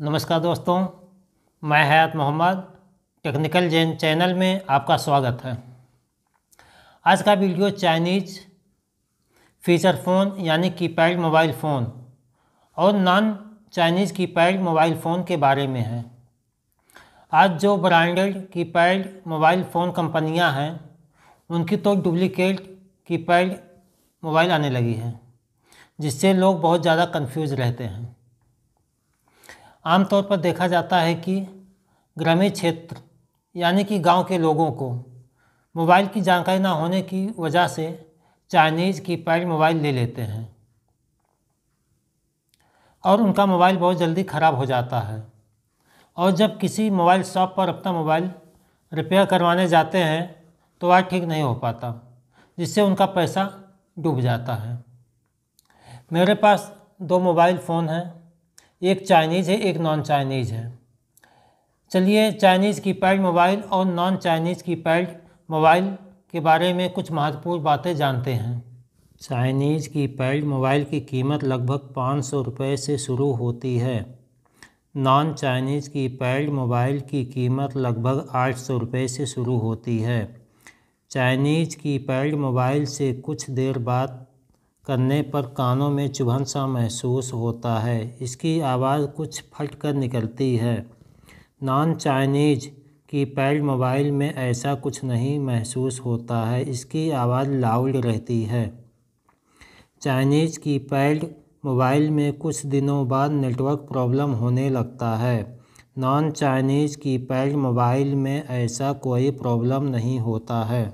नमस्कार दोस्तों मैं हयात मोहम्मद टेक्निकल जैन चैनल में आपका स्वागत है आज का वीडियो चाइनीज फीचर फ़ोन यानी कीपैड मोबाइल फ़ोन और non Chinese keypad mobile phone के बारे में है आज जो ब्रांडेड कीपैड मोबाइल फ़ोन कंपनियां हैं उनकी तो डुप्लिकेट कीपैड मोबाइल आने लगी है जिससे लोग बहुत ज़्यादा कंफ्यूज रहते हैं आमतौर पर देखा जाता है कि ग्रामीण क्षेत्र यानी कि गांव के लोगों को मोबाइल की जानकारी ना होने की वजह से चाइनीज़ की पैड मोबाइल ले लेते हैं और उनका मोबाइल बहुत जल्दी ख़राब हो जाता है और जब किसी मोबाइल शॉप पर अपना मोबाइल रिपेयर करवाने जाते हैं तो वह ठीक नहीं हो पाता जिससे उनका पैसा डूब जाता है मेरे पास दो मोबाइल फ़ोन हैं एक चाइनीज़ है एक नॉन चाइनीज़ है चलिए चाइनीज़ की पैड मोबाइल और non Chinese keypad mobile के बारे में कुछ महत्वपूर्ण बातें जानते हैं चाइनीज़ की पैड मोबाइल की कीमत लगभग पाँच सौ रुपये से शुरू होती है non Chinese keypad mobile की कीमत लगभग आठ सौ रुपये से शुरू होती है चाइनीज़ की पैड मोबाइल से कुछ देर बाद करने पर कानों में चुभन सा महसूस होता है इसकी आवाज़ कुछ फट कर निकलती है non Chinese keypad mobile में ऐसा कुछ नहीं महसूस होता है इसकी आवाज़ लाउड रहती है चाइनीज़ की पैड मोबाइल में कुछ दिनों बाद नेटवर्क प्रॉब्लम होने लगता है non Chinese keypad mobile में ऐसा कोई प्रॉब्लम नहीं होता है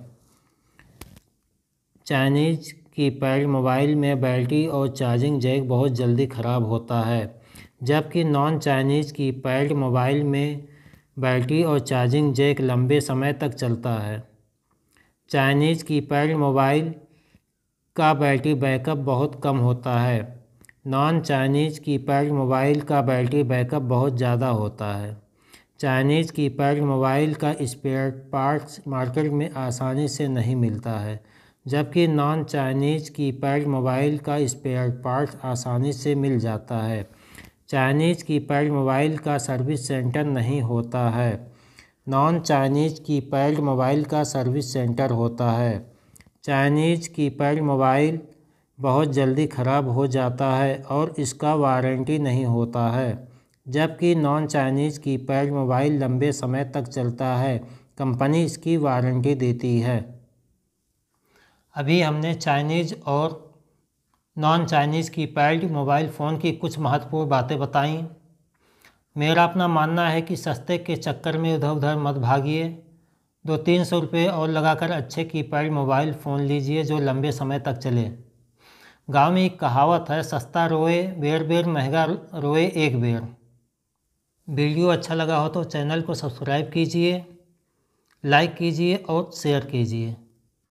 चाइनीज़ पैड मोबाइल में बैटरी और चार्जिंग जैक बहुत जल्दी ख़राब होता है जबकि non Chinese keypad mobile में बैटरी और चार्जिंग जैक लंबे समय तक चलता है चाइनीज़ की पैड मोबाइल का बैटरी बैकअप बहुत कम होता है non Chinese keypad mobile का बैटरी बैकअप बहुत ज़्यादा होता है चाइनीज़ की पैड मोबाइल का स्पेयर पार्ट्स मार्केट में आसानी से नहीं मिलता है जबकि नॉन चाइनीज़ कीपैड मोबाइल का स्पेयर पार्ट आसानी से मिल जाता है चाइनीज़ कीपैड मोबाइल का सर्विस सेंटर नहीं होता है नॉन चाइनीज़ कीपैड मोबाइल का सर्विस सेंटर होता है चाइनीज़ कीपैड मोबाइल बहुत जल्दी ख़राब हो जाता है और इसका वारंटी नहीं होता है जबकि नॉन चाइनीज़ कीपैड मोबाइल लंबे समय तक चलता है कंपनी इसकी वारंटी देती है अभी हमने चाइनीज़ और non Chinese keypad mobile phone की कुछ महत्वपूर्ण बातें बताई मेरा अपना मानना है कि सस्ते के चक्कर में उधर उधर मत भागिए दो तीन सौ रुपये और लगाकर अच्छे की पैड मोबाइल फ़ोन लीजिए जो लंबे समय तक चले गांव में एक कहावत है सस्ता रोए बेर बेर महंगा रोए एक बेर वीडियो अच्छा लगा हो तो चैनल को सब्सक्राइब कीजिए लाइक कीजिए और शेयर कीजिए